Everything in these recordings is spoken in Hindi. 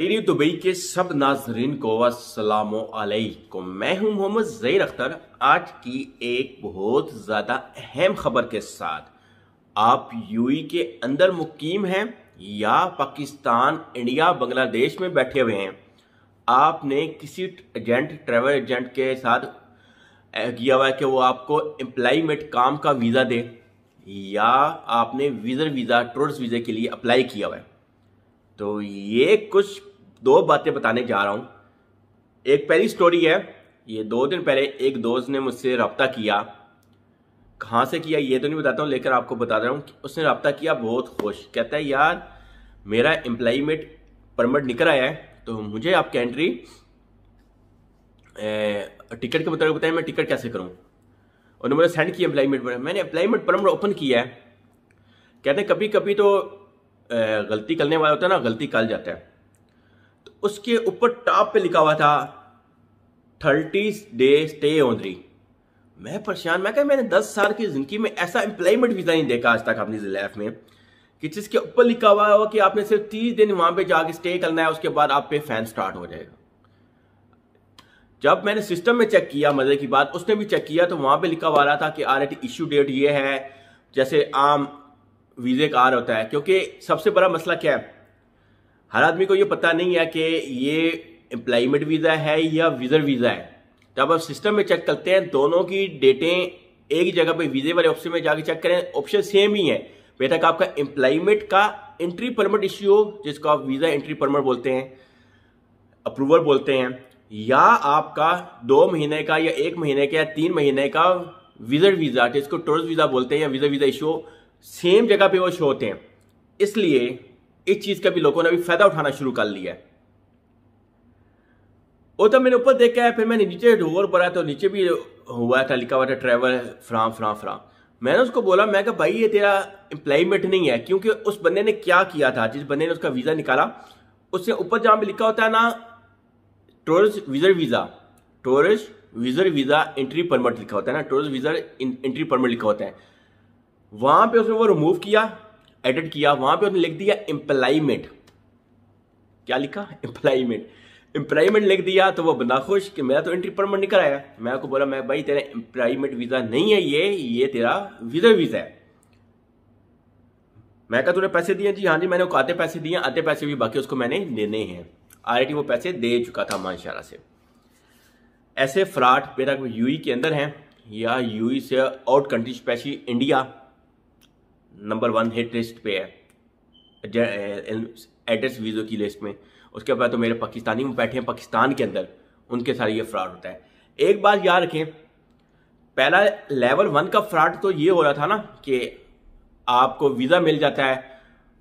रेडियो दुबई के सब नाजरीन को असलकुम मैं हूं मोहम्मद जईर अख्तर आज की एक बहुत ज़्यादा अहम खबर के साथ आप यूई के अंदर मुकीम हैं या पाकिस्तान इंडिया बांग्लादेश में बैठे हुए हैं आपने किसी एजेंट ट्रेवल एजेंट के साथ किया हुआ है कि वो आपको एम्प्लाईमेंट काम का वीज़ा दे या आपने वीज़र वीज़ा टूरिस्ट वीज़े के लिए अप्लाई किया हुआ है तो ये कुछ दो बातें बताने जा रहा हूं एक पहली स्टोरी है ये दो दिन पहले एक दोस्त ने मुझसे रबता किया कहा से किया ये तो नहीं बताता हूँ लेकर आपको बता रहा हूँ उसने रबता किया बहुत खुश कहता है यार मेरा एम्प्लॉयमेंट परमिट निकल आया है तो मुझे आपकी एंट्री टिकट के मुताबिक बताए मैं टिकट कैसे करूँ उन्होंने मुझे सेंड किया एम्प्लॉयमेंट पर मैंने एम्प्लॉयमेंट परमिट ओपन किया है कहते हैं कभी कभी तो गलती करने वाला होता है ना गलती कर जाता है उसके ऊपर टॉप पे लिखा हुआ था थर्टी डे स्टे ओनरी मैं परेशान मैं कह मैंने दस साल की जिंदगी में ऐसा एम्प्लॉयमेंट वीजा नहीं देखा आज तक अपनी लाइफ में कि जिसके ऊपर लिखा हुआ हो कि आपने सिर्फ तीस दिन वहां पे जाके स्टे करना है उसके बाद आप पे फैन स्टार्ट हो जाएगा जब मैंने सिस्टम में चेक किया मजे की बात उसने भी चेक किया तो वहां पे लिखा हुआ रहा था कि आर इश्यू डेट ये है जैसे आम वीजे का आर होता है क्योंकि सबसे बड़ा मसला क्या है हर आदमी को ये पता नहीं है कि ये एम्प्लॉयमेंट वीज़ा है या विज़र वीज़ा है तो आप सिस्टम में चेक करते हैं दोनों की डेटें एक ही जगह पे वीज़े वाले ऑप्शन में जाके चेक करें ऑप्शन सेम ही है बेटा का आपका एम्प्लॉयमेंट का एंट्री परमिट इश्यू हो जिसको आप वीज़ा एंट्री परमिट बोलते हैं अप्रूवल बोलते हैं या आपका दो महीने का या एक महीने का या तीन महीने का विज़र वीज़ा जिसको टूरिस्ट वीज़ा बोलते हैं या वीज़ा वीज़ा इशू सेम जगह पर वो शो होते हैं इसलिए इस चीज का भी लोगों ने अभी फायदा उठाना शुरू कर लिया है वो तो मैंने ऊपर देखा है फिर मैंने नीचे डोवर पड़ा तो नीचे भी हुआ था लिखा हुआ था ट्रेवल फ्राम फ्राम फ्राम मैंने उसको बोला मैं कहा भाई ये तेरा एम्प्लॉयमेंट नहीं है क्योंकि उस बंदे ने क्या किया था जिस बंदे ने उसका वीज़ा निकाला उससे ऊपर जहां पर लिखा होता है ना टूरिस्ट विजर वीज़ा टूरिस्ट विजर वीज़ा एंट्री परमिट लिखा होता है ना टूरिस्ट विजर एंट्री परमिट लिखा होता है वहां पे उसने वो रिमूव किया एडिट किया वहां पे उसने लिख दिया इम्प्लाईमेंट क्या लिखा इम्प्लाईमेंट इम्प्लाईमेंट लिख दिया तो वो बंदा खुश कि मेरा तो एंट्री परमिट निकल आया मैं आपको बोला मैं भाई तेरा इम्प्लाईमेंट वीज़ा नहीं है ये ये तेरा वीज़ा वीज़ा है मैं कहा तूने पैसे दिए जी हाँ जी मैंने उसको आते पैसे दिए आते पैसे भी बाकी उसको मैंने देने हैं आर वो पैसे दे चुका था मानशारा से ऐसे फ्रॉड मेरा यू के अंदर है या you say out country specially India number one hit list पे है एड्रेस वीजो की लिस्ट में उसके बाद तो मेरे पाकिस्तानी में बैठे हैं पाकिस्तान के अंदर उनके साथ ये फ्रॉड होता है एक बात याद रखें पहला लेवल वन का फ्रॉड तो ये हो रहा था ना कि आपको वीज़ा मिल जाता है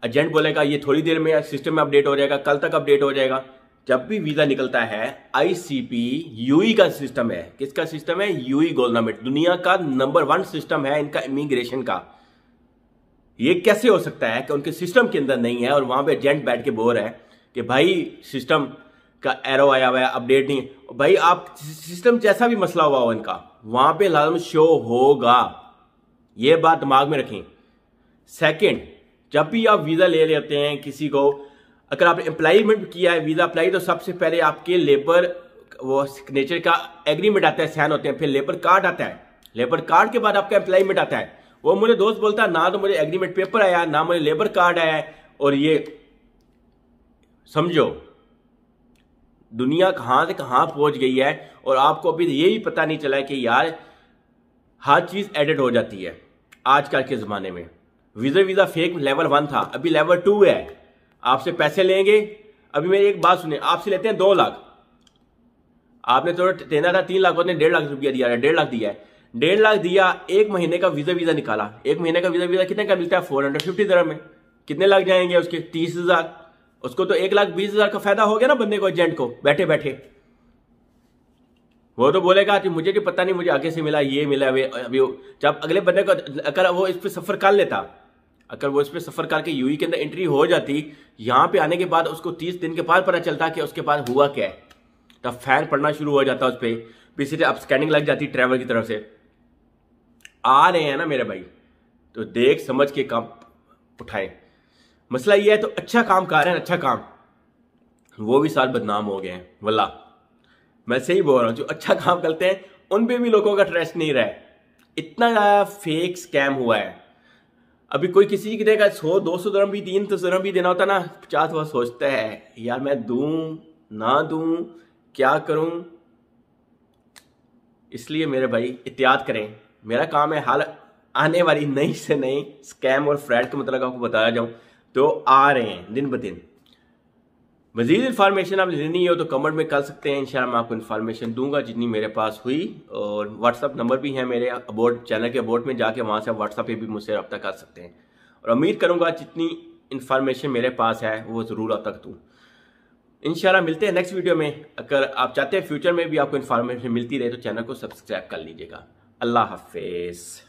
एजेंट बोलेगा ये थोड़ी देर में सिस्टम में अपडेट हो जाएगा कल तक अपडेट हो जाएगा जब भी वीज़ा निकलता है आईसीपी यूई e का सिस्टम है किसका सिस्टम है यूई गवर्नमेंट e दुनिया का नंबर वन सिस्टम है इनका इमिग्रेशन का ये कैसे हो सकता है कि उनके सिस्टम के अंदर नहीं है और वहां पे एजेंट बैठ के बोर है कि भाई सिस्टम का एरो आया हुआ है अपडेट नहीं है भाई आप सिस्टम जैसा भी मसला हुआ हो इनका वहां पे लाजम शो होगा ये बात दिमाग में रखें सेकंड जब भी आप वीज़ा ले लेते हैं किसी को अगर आपने एम्प्लाईमेंट किया है वीज़ा अप्लाई तो सबसे पहले आपके लेबर वो सिग्नेचर का एग्रीमेंट आता है सहन होते हैं फिर लेबर कार्ड आता है लेबर कार्ड के बाद आपका एम्प्लॉयमेंट आता है वो मुझे दोस्त बोलता ना तो मुझे एग्रीमेंट पेपर आया ना मुझे लेबर कार्ड आया और ये समझो दुनिया कहां से कहां पहुंच गई है और आपको अभी ये भी पता नहीं चला कि यार हर चीज़ एडिट हो जाती है आजकल के ज़माने में visa visa fake level one था अभी लेवल टू है आपसे पैसे लेंगे अभी मेरी एक बात सुने आपसे लेते हैं दो लाख आपने थोड़ा तो देना था तीन लाख उसने डेढ़ लाख रुपया दिया डेढ़ लाख दिया है डेढ़ लाख दिया एक महीने का वीजा वीजा निकाला एक महीने का वीजा वीजा कितने का मिलता है फोर हंड्रेड फिफ्टी दरम में कितने लाख जाएंगे उसके तीस हजार उसको तो एक लाख बीस हजार का फायदा हो गया ना बंदे को एजेंट को बैठे बैठे वो तो बोलेगा कि मुझे भी पता नहीं मुझे आगे से मिला ये मिला वे अभी जब अगले बंदे को अगर वो इस पर सफर कर लेता अगर वो इस पर सफर करके यूई e के अंदर एंट्री हो जाती यहाँ पे आने के बाद उसको तीस दिन के बाद पता चलता कि उसके बाद हुआ क्या है तब फैन पड़ना शुरू हो जाता उस पर फिर अब स्कैनिंग लग जाती ट्रैवल की तरफ से आ रहे हैं ना मेरे भाई तो देख समझ के काम उठाएं मसला ये है तो अच्छा काम कर रहे हैं अच्छा काम वो भी साल बदनाम हो गए हैं वल्ला मैं सही बोल रहा हूँ जो अच्छा काम करते हैं उन पर भी लोगों का ट्रस्ट नहीं रहा इतना ज़्यादा फेक स्कैम हुआ है अभी कोई किसी की देगा सौ दो सौ दरम भी तीन सौ दरम भी देना होता ना पचास वह तो सोचता है यार मैं दू ना दू क्या करूं इसलिए मेरे भाई एहतियात करें मेरा काम है हाल आने वाली नई से नई स्कैम और फ्रैड के मतलब आपको बताया जाऊँ तो आ रहे हैं दिन ब दिन मजीद इन्फॉर्मेशन आप लेनी हो तो कमेंट में कर सकते हैं इंशाल्लाह मैं आपको इन्फॉर्मेशन दूंगा जितनी मेरे पास हुई और व्हाट्सअप नंबर भी है मेरे अबोर्ड चैनल के अबोर्ड में जाके वहाँ से व्हाट्सअप पर भी मुझसे रब्ता कर सकते हैं और उम्मीद करूँगा जितनी इन्फॉर्मेशन मेरे पास है वो ज़रूर अब तक दूँ इंशाल्लाह मिलते हैं नेक्स्ट वीडियो में अगर आप चाहते हैं फ्यूचर में भी आपको इन्फॉर्मेशन मिलती रहे तो चैनल को सब्सक्राइब कर लीजिएगा Allah Hafiz.